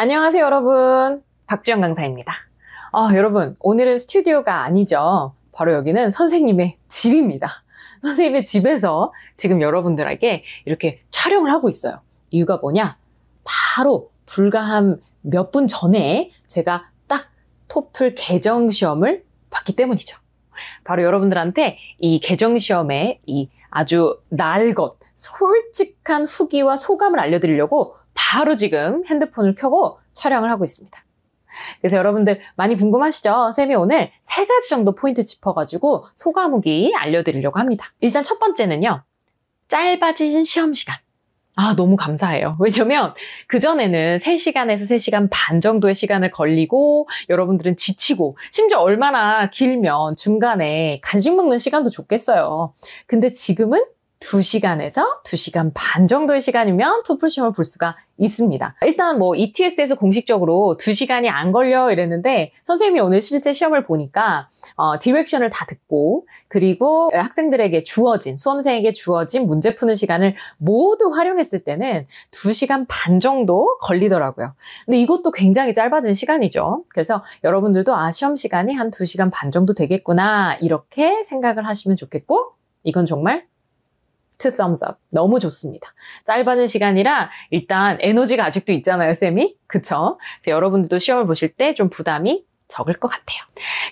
안녕하세요, 여러분. 박주영 강사입니다. 아, 여러분, 오늘은 스튜디오가 아니죠. 바로 여기는 선생님의 집입니다. 선생님의 집에서 지금 여러분들에게 이렇게 촬영을 하고 있어요. 이유가 뭐냐? 바로 불과 한 몇 분 전에 제가 딱 토플 개정 시험을 봤기 때문이죠. 바로 여러분들한테 이 개정 시험의 이 아주 날것 솔직한 후기와 소감을 알려드리려고 바로 지금 핸드폰을 켜고 촬영을 하고 있습니다. 그래서 여러분들 많이 궁금하시죠? 쌤이 오늘 세 가지 정도 포인트 짚어가지고 소과목기 알려드리려고 합니다. 일단 첫 번째는요. 짧아진 시험 시간. 아, 너무 감사해요. 왜냐면 그전에는 3시간에서 3시간 반 정도의 시간을 걸리고 여러분들은 지치고 심지어 얼마나 길면 중간에 간식 먹는 시간도 좋겠어요. 근데 지금은 2시간에서2시간반 정도의 시간이면 토플 시험을 볼 수가 있습니다. 일단 뭐 ETS에서 공식적으로 2시간이안 걸려 이랬는데 선생님이 오늘 실제 시험을 보니까 어, 디렉션을 다 듣고 그리고 학생들에게 주어진 수험생에게 주어진 문제 푸는 시간을 모두 활용했을 때는 2시간반 정도 걸리더라고요. 근데 이것도 굉장히 짧아진 시간이죠. 그래서 여러분들도 아 시험 시간이 한2시간반 정도 되겠구나 이렇게 생각을 하시면 좋겠고 이건 정말 투 썸즈업 너무 좋습니다. 짧아진 시간이라 일단 에너지가 아직도 있잖아요, 쌤이. 그쵸? 여러분들도 시험을 보실 때 좀 부담이 적을 것 같아요.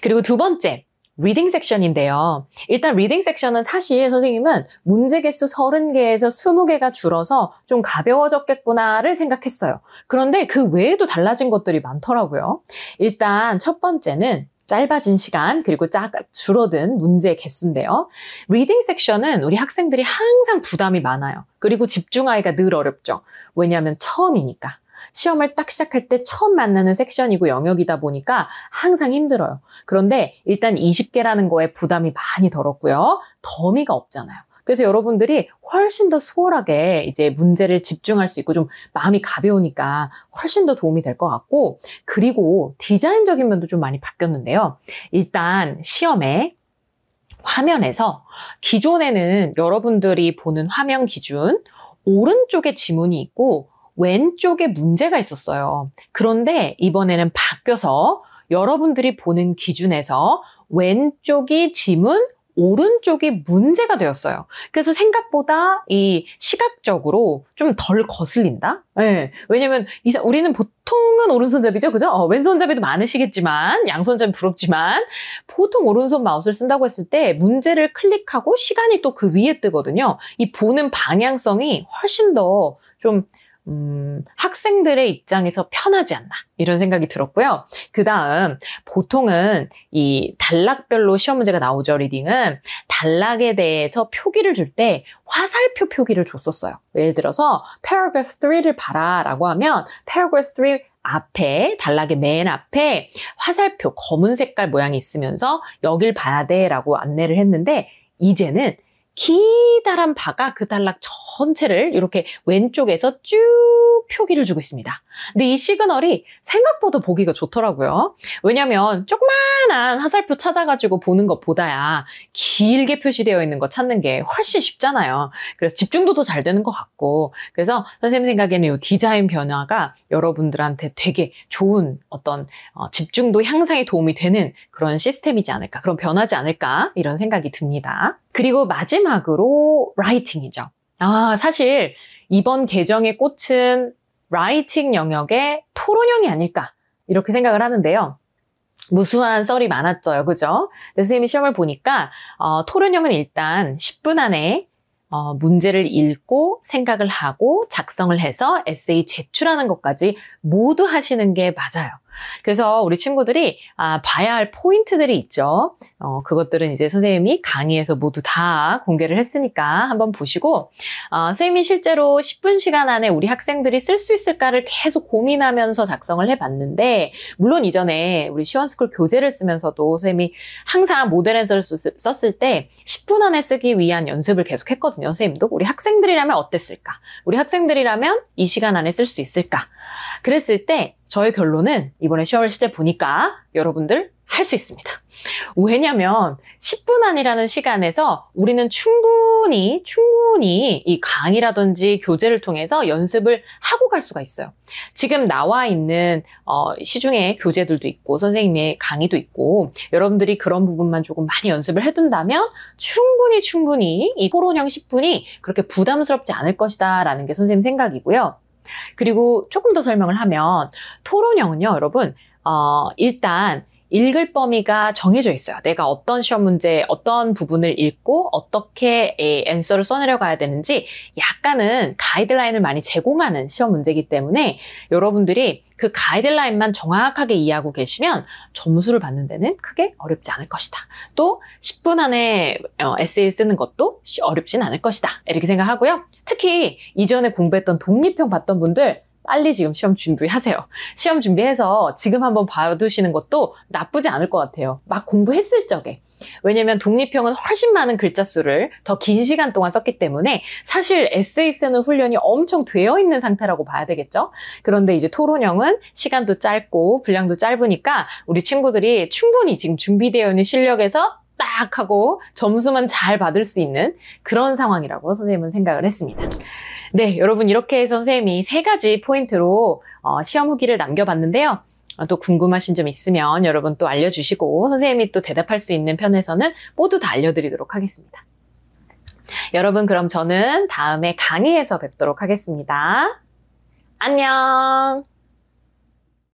그리고 두 번째, 리딩 섹션인데요. 일단 리딩 섹션은 사실 선생님은 문제 개수 30개에서 20개가 줄어서 좀 가벼워졌겠구나를 생각했어요. 그런데 그 외에도 달라진 것들이 많더라고요. 일단 첫 번째는 짧아진 시간 그리고 짝 줄어든 문제 개수인데요. 리딩 섹션은 우리 학생들이 항상 부담이 많아요. 그리고 집중하기가 늘 어렵죠. 왜냐하면 처음이니까. 시험을 딱 시작할 때 처음 만나는 섹션이고 영역이다 보니까 항상 힘들어요. 그런데 일단 20개라는 거에 부담이 많이 덜었고요. 더미가 없잖아요. 그래서 여러분들이 훨씬 더 수월하게 이제 문제를 집중할 수 있고 좀 마음이 가벼우니까 훨씬 더 도움이 될 것 같고 그리고 디자인적인 면도 좀 많이 바뀌었는데요. 일단 시험에 화면에서 기존에는 여러분들이 보는 화면 기준 오른쪽에 지문이 있고 왼쪽에 문제가 있었어요. 그런데 이번에는 바뀌어서 여러분들이 보는 기준에서 왼쪽이 지문, 오른쪽이 문제가 되었어요. 그래서 생각보다 이 시각적으로 좀 덜 거슬린다? 네. 왜냐면 우리는 보통은 오른손잡이죠. 그죠? 어, 왼손잡이도 많으시겠지만 양손잡이 부럽지만 보통 오른손 마우스를 쓴다고 했을 때 문제를 클릭하고 시간이 또 그 위에 뜨거든요. 이 보는 방향성이 훨씬 더좀 음, 학생들의 입장에서 편하지 않나 이런 생각이 들었고요. 그 다음 보통은 이 단락별로 시험 문제가 나오죠 리딩은 단락에 대해서 표기를 줄 때 화살표 표기를 줬었어요. 예를 들어서 paragraph 3를 봐라라고 하면 paragraph 3 앞에 단락의 맨 앞에 화살표 검은 색깔 모양이 있으면서 여길 봐야 돼라고 안내를 했는데 이제는 기다란 바가 그 단락 전체를 이렇게 왼쪽에서 쭉 표기를 주고 있습니다. 근데 이 시그널이 생각보다 보기가 좋더라고요. 왜냐면 조그만한 화살표 찾아가지고 보는 것보다야 길게 표시되어 있는 거 찾는 게 훨씬 쉽잖아요. 그래서 집중도도 잘 되는 것 같고 그래서 선생님 생각에는 이 디자인 변화가 여러분들한테 되게 좋은 어떤 어, 집중도 향상에 도움이 되는 그런 시스템이지 않을까 그런 변화지 않을까 이런 생각이 듭니다. 그리고 마지막으로 라이팅이죠. 아, 사실 이번 계정의 꽃은 라이팅 영역의 토론형이 아닐까 이렇게 생각을 하는데요. 무수한 썰이 많았죠 그죠? 선생님이 시험을 보니까 어, 토론형은 일단 10분 안에 어, 문제를 읽고 생각을 하고 작성을 해서 에세이 제출하는 것까지 모두 하시는 게 맞아요. 그래서 우리 친구들이 아, 봐야 할 포인트들이 있죠. 어, 그것들은 이제 선생님이 강의에서 모두 다 공개를 했으니까 한번 보시고 어, 선생님이 실제로 10분 시간 안에 우리 학생들이 쓸 수 있을까를 계속 고민하면서 작성을 해봤는데 물론 이전에 우리 시원스쿨 교재를 쓰면서도 선생님이 항상 모델앤서를 썼을 때 10분 안에 쓰기 위한 연습을 계속 했거든요. 선생님도 우리 학생들이라면 어땠을까? 우리 학생들이라면 이 시간 안에 쓸 수 있을까? 그랬을 때 저의 결론은 이번에 10월 시대 보니까 여러분들 할 수 있습니다. 왜냐면 10분 안이라는 시간에서 우리는 충분히 충분히 이 강의라든지 교재를 통해서 연습을 하고 갈 수가 있어요. 지금 나와 있는 어, 시중에 교재들도 있고 선생님의 강의도 있고 여러분들이 그런 부분만 조금 많이 연습을 해둔다면 충분히 충분히 이 토론형 10분이 그렇게 부담스럽지 않을 것이다 라는 게 선생님 생각이고요. 그리고 조금 더 설명을 하면 토론형은요, 여러분, 어, 일단 읽을 범위가 정해져 있어요. 내가 어떤 시험 문제, 어떤 부분을 읽고 어떻게 앤서를 써내려 가야 되는지 약간은 가이드라인을 많이 제공하는 시험 문제이기 때문에 여러분들이 그 가이드라인만 정확하게 이해하고 계시면 점수를 받는 데는 크게 어렵지 않을 것이다. 또 10분 안에 어, 에세이 쓰는 것도 어렵진 않을 것이다. 이렇게 생각하고요. 특히 이전에 공부했던 독립형 봤던 분들 빨리 지금 시험 준비하세요. 시험 준비해서 지금 한번 봐두시는 것도 나쁘지 않을 것 같아요. 막 공부했을 적에. 왜냐면 독립형은 훨씬 많은 글자 수를 더 긴 시간 동안 썼기 때문에 사실 에세이 쓰는 훈련이 엄청 되어 있는 상태라고 봐야 되겠죠? 그런데 이제 토론형은 시간도 짧고 분량도 짧으니까 우리 친구들이 충분히 지금 준비되어 있는 실력에서 딱 하고 점수만 잘 받을 수 있는 그런 상황이라고 선생님은 생각을 했습니다. 네, 여러분 이렇게 해서 선생님이 세 가지 포인트로 어, 시험 후기를 남겨봤는데요. 어, 또 궁금하신 점 있으면 여러분 또 알려주시고 선생님이 또 대답할 수 있는 편에서는 모두 다 알려드리도록 하겠습니다. 여러분 그럼 저는 다음에 강의에서 뵙도록 하겠습니다. 안녕!